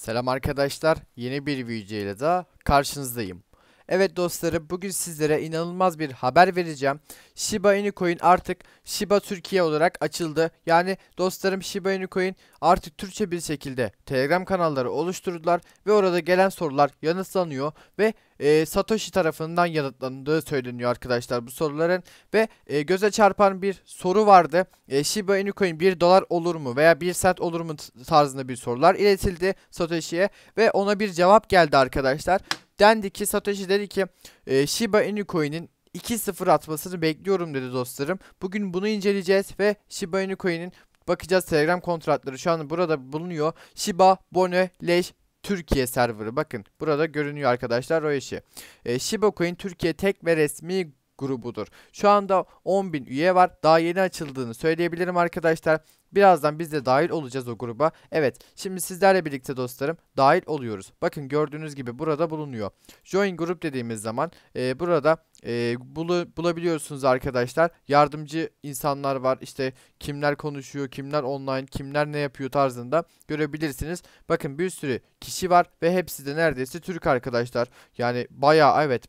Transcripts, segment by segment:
Selam arkadaşlar. Yeni bir video ile daha karşınızdayım. Evet dostlarım bugün sizlere inanılmaz bir haber vereceğim. Shiba Inu Coin artık Shiba Türkiye olarak açıldı. Yani dostlarım Shiba Inu Coin artık Türkçe bir şekilde Telegram kanalları oluşturdular ve orada gelen sorular yanıtlanıyor ve e, Satoshi tarafından yanıtlandığı söyleniyor arkadaşlar bu soruların ve e, göze çarpan bir soru vardı. E, Shiba Inu Coin 1 dolar olur mu veya 1 sent olur mu tarzında bir sorular iletildi Satoshi'ye ve ona bir cevap geldi arkadaşlar. Dendi ki Satoshi dedi ki e, Shiba Inu Coin'in 2-0 atmasını bekliyorum dedi dostlarım. Bugün bunu inceleyeceğiz ve Shiba Inu Coin'in bakacağız Telegram kontratları şu an burada bulunuyor. Shiba, Bono, Leş, Türkiye serverı bakın burada görünüyor arkadaşlar o işi. E, Shiba Coin Türkiye tek ve resmi grubudur. Şu anda 10.000 üye var. Daha yeni açıldığını söyleyebilirim arkadaşlar. Birazdan biz de dahil olacağız o gruba. Evet şimdi sizlerle birlikte dostlarım dahil oluyoruz. Bakın gördüğünüz gibi burada bulunuyor. Join grup dediğimiz zaman e, burada e, bulu, bulabiliyorsunuz arkadaşlar. Yardımcı insanlar var. İşte kimler konuşuyor, kimler online, kimler ne yapıyor tarzında görebilirsiniz. Bakın bir sürü kişi var ve hepsi de neredeyse Türk arkadaşlar. Yani baya evet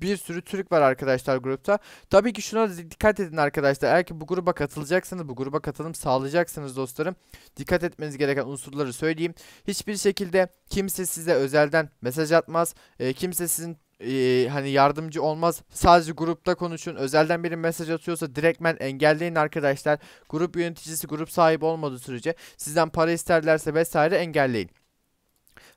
bir sürü Türk var arkadaşlar grupta. Tabii ki şuna dikkat edin arkadaşlar. Eğer ki bu gruba katılacaksanız, bu gruba katılım sağlayacaksınız dostlarım. Dikkat etmeniz gereken unsurları söyleyeyim. Hiçbir şekilde kimse size özelden mesaj atmaz. E, kimse sizin e, hani yardımcı olmaz. Sadece grupta konuşun. Özelden biri mesaj atıyorsa direktmen engelleyin arkadaşlar. Grup yöneticisi grup sahibi olmadığı sürece sizden para isterlerse vesaire engelleyin.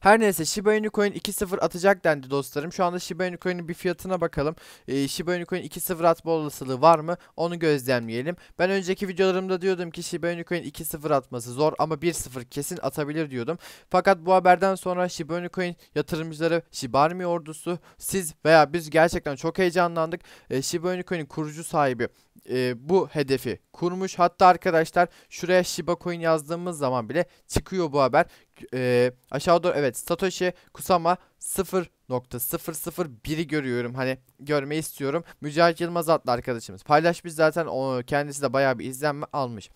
Her neyse Shiba Inu Coin 2.0 atacak dendi dostlarım. Şu anda Shiba Inu Coin'in bir fiyatına bakalım. Ee, Shiba Inu Coin 2.0 atma olasılığı var mı? Onu gözlemleyelim. Ben önceki videolarımda diyordum ki Shiba Inu Coin 2.0 atması zor ama 1.0 kesin atabilir diyordum. Fakat bu haberden sonra Shiba Inu Coin yatırımcıları Shiba Army ordusu siz veya biz gerçekten çok heyecanlandık. Ee, Shiba Inu Coin'in kurucu sahibi e, bu hedefi kurmuş. Hatta arkadaşlar şuraya Shiba Coin yazdığımız zaman bile çıkıyor bu haber e, aşağı doğru evet Satoshi Kusama 0.001'i görüyorum. Hani görme istiyorum. Mücahit Yılmaz adlı arkadaşımız paylaşmış zaten o kendisi de bayağı bir izlenme almış.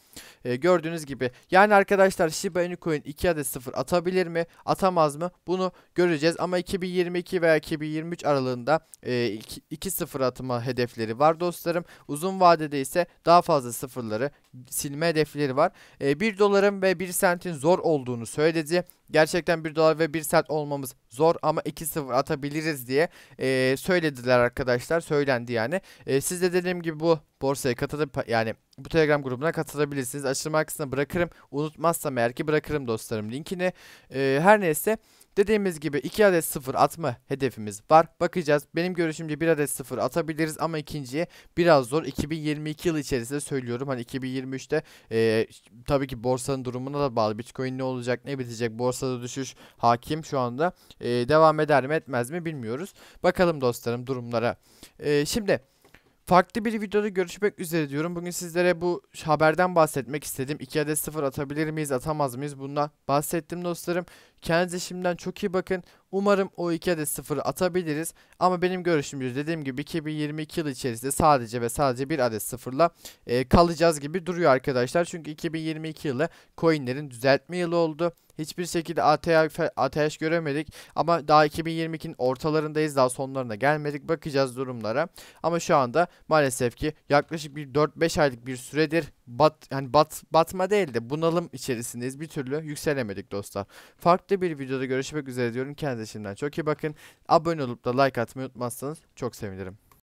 E, gördüğünüz gibi yani arkadaşlar Shiba Inu Coin 2 adet 0 atabilir mi? Atamaz mı? Bunu göreceğiz ama 2022 veya 2023 aralığında e, 2, 2 0 atma hedefleri var dostlarım. Uzun vadede ise daha fazla sıfırları silme hedefleri var. E, 1 doların ve 1 sentin zor olduğunu söyledi bence gerçekten 1 dolar ve 1 sent olmamız zor ama 2-0 atabiliriz diye e, söylediler arkadaşlar. Söylendi yani. E, siz de dediğim gibi bu borsaya katılıp yani bu Telegram grubuna katılabilirsiniz. Açılma kısmına bırakırım. Unutmazsam eğer ki bırakırım dostlarım linkini. E, her neyse Dediğimiz gibi 2 adet 0 atma hedefimiz var. Bakacağız. Benim görüşümce 1 adet 0 atabiliriz ama ikinciye biraz zor. 2022 yılı içerisinde söylüyorum. Hani 2023'te e, tabii ki borsanın durumuna da bağlı. Bitcoin ne olacak ne bitecek. Borsada düşüş hakim şu anda. E, devam eder mi etmez mi bilmiyoruz. Bakalım dostlarım durumlara. E, şimdi... Farklı bir videoda görüşmek üzere diyorum. Bugün sizlere bu haberden bahsetmek istedim. 2 adet 0 atabilir miyiz, atamaz mıyız? Bundan bahsettim dostlarım. Kendinize şimdiden çok iyi bakın. Umarım o iki adet 0 atabiliriz. Ama benim görüşümce dediğim gibi 2022 yılı içerisinde sadece ve sadece bir adet sıfırla e, kalacağız gibi duruyor arkadaşlar. Çünkü 2022 yılı coinlerin düzeltme yılı oldu. Hiçbir şekilde ATH göremedik ama daha 2022'nin ortalarındayız daha sonlarına gelmedik bakacağız durumlara. Ama şu anda maalesef ki yaklaşık bir 4-5 aylık bir süredir bat yani bat batma değil de bunalım içerisindeyiz. Bir türlü yükselemedik dostlar. Farklı bir videoda görüşmek üzere diyorum. Kendinize şimdiden çok iyi bakın. Abone olup da like atmayı unutmazsanız çok sevinirim.